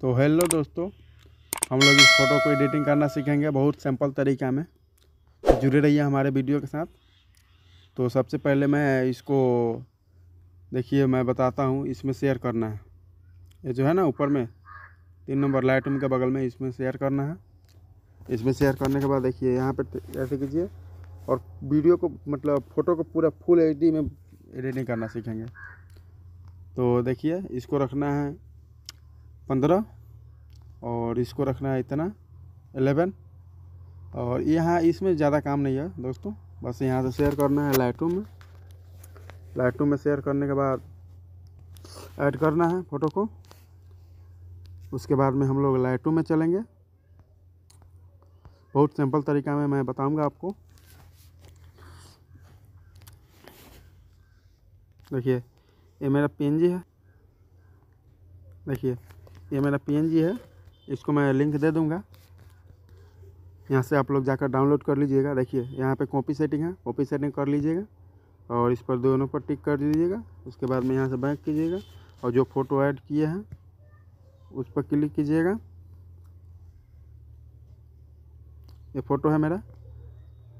तो हेलो दोस्तों हम लोग इस फ़ोटो को एडिटिंग करना सीखेंगे बहुत सिंपल तरीका में तो जुड़े रहिए हमारे वीडियो के साथ तो सबसे पहले मैं इसको देखिए मैं बताता हूँ इसमें शेयर करना है ये जो है ना ऊपर में तीन नंबर लाइट रूम के बगल में इसमें शेयर करना है इसमें शेयर करने के बाद देखिए यहाँ पर ऐसे कीजिए और वीडियो को मतलब फ़ोटो को पूरा फुल एच में एडिटिंग करना सीखेंगे तो देखिए इसको रखना है पंद्रह और इसको रखना है इतना एलेवन और यहाँ इसमें ज़्यादा काम नहीं है दोस्तों बस यहाँ से शेयर करना है लाइटरूम में लाइटरूम में शेयर करने के बाद ऐड करना है फ़ोटो को उसके बाद में हम लोग लाइटरूम में चलेंगे बहुत सिंपल तरीका में मैं बताऊंगा आपको देखिए ये मेरा पी है देखिए ये मेरा पीएनजी है इसको मैं लिंक दे दूँगा यहाँ से आप लोग जाकर डाउनलोड कर लीजिएगा देखिए यहाँ पे कॉपी सेटिंग है कॉपी सेटिंग कर लीजिएगा और इस पर दोनों पर टिक कर दीजिएगा उसके बाद में यहाँ से बैक कीजिएगा और जो फ़ोटो ऐड किए हैं उस पर क्लिक कीजिएगा ये फ़ोटो है मेरा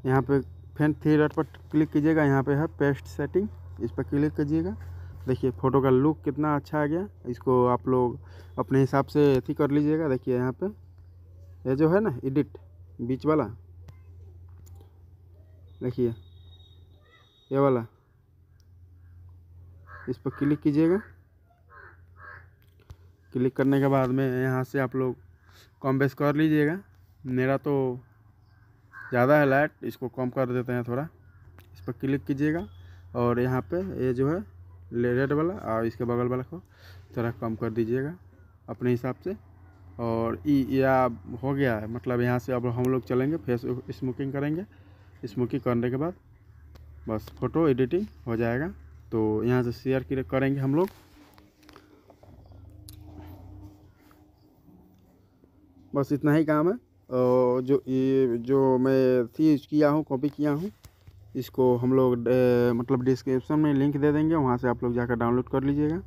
यहाँ पे फ्रेंड थ्री डॉट पर क्लिक कीजिएगा यहाँ पे है पेस्ट सेटिंग इस पर क्लिक कीजिएगा देखिए फ़ोटो का लुक कितना अच्छा आ गया इसको आप लोग अपने हिसाब से अथी कर लीजिएगा देखिए यहाँ पे ये जो है ना एडिट बीच वाला देखिए ये वाला इस पर क्लिक कीजिएगा क्लिक करने के बाद में यहाँ से आप लोग कम बेस कर लीजिएगा मेरा तो ज़्यादा है लाइट इसको कम कर देते हैं थोड़ा इस पर क्लिक कीजिएगा और यहाँ पे ये जो है रेड वाला और इसके बगल वाला को थोड़ा कम कर दीजिएगा अपने हिसाब से और या हो गया है मतलब यहाँ से अब हम लोग चलेंगे फेस स्मोकिंग करेंगे स्मोकिंग करने के बाद बस फ़ोटो एडिटिंग हो जाएगा तो यहाँ से शेयर करेंगे हम लोग बस इतना ही काम है और जो ये जो मैं थी किया हूँ कॉपी किया हूँ इसको हम लोग मतलब डिस्क्रिप्शन में लिंक दे देंगे वहाँ से आप लोग जाकर डाउनलोड कर लीजिएगा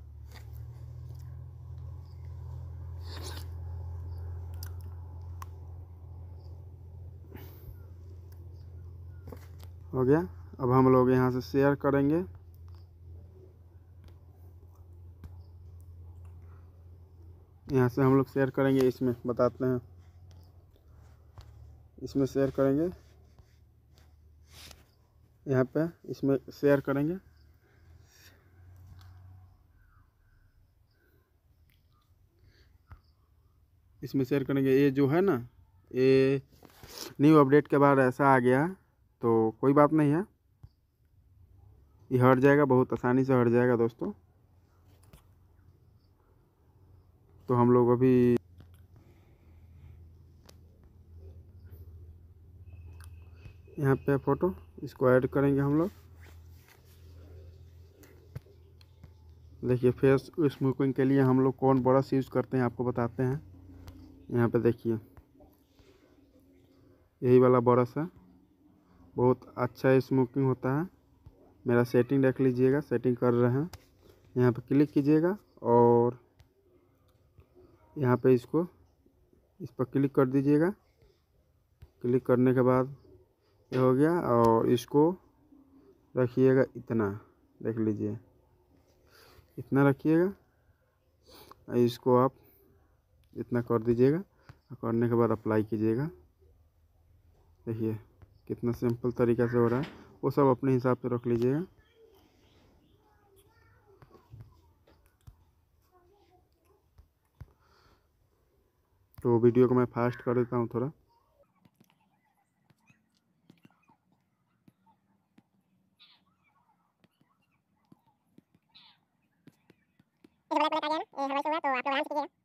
हो गया अब हम लोग यहाँ से शेयर करेंगे यहाँ से हम लोग शेयर करेंगे इसमें बताते हैं इसमें शेयर करेंगे यहाँ पे इसमें शेयर करेंगे इसमें शेयर करेंगे ये जो है ना ये न्यू अपडेट के बाद ऐसा आ गया तो कोई बात नहीं है ये हट जाएगा बहुत आसानी से हट जाएगा दोस्तों तो हम लोग अभी यहाँ पे फ़ोटो इसको ऐड करेंगे हम लोग देखिए फेस स्मूकिंग के लिए हम लोग कौन ब्रश यूज़ करते हैं आपको बताते हैं यहाँ पे देखिए यही वाला ब्रश है बहुत अच्छा स्मूकिंग होता है मेरा सेटिंग रख लीजिएगा सेटिंग कर रहे हैं यहाँ पे क्लिक कीजिएगा और यहाँ पे इसको इस पर क्लिक कर दीजिएगा क्लिक करने के बाद ये हो गया और इसको रखिएगा इतना देख लीजिए इतना रखिएगा इसको आप इतना कर दीजिएगा करने के बाद अप्लाई कीजिएगा देखिए कितना सिंपल तरीका से हो रहा है वो सब अपने हिसाब से रख लीजिएगा तो वीडियो को मैं फास्ट कर देता हूँ थोड़ा ये वाला प्रोडक्ट आ गया ना ये हमारे से हुआ तो आप लोग आराम से कीजिएगा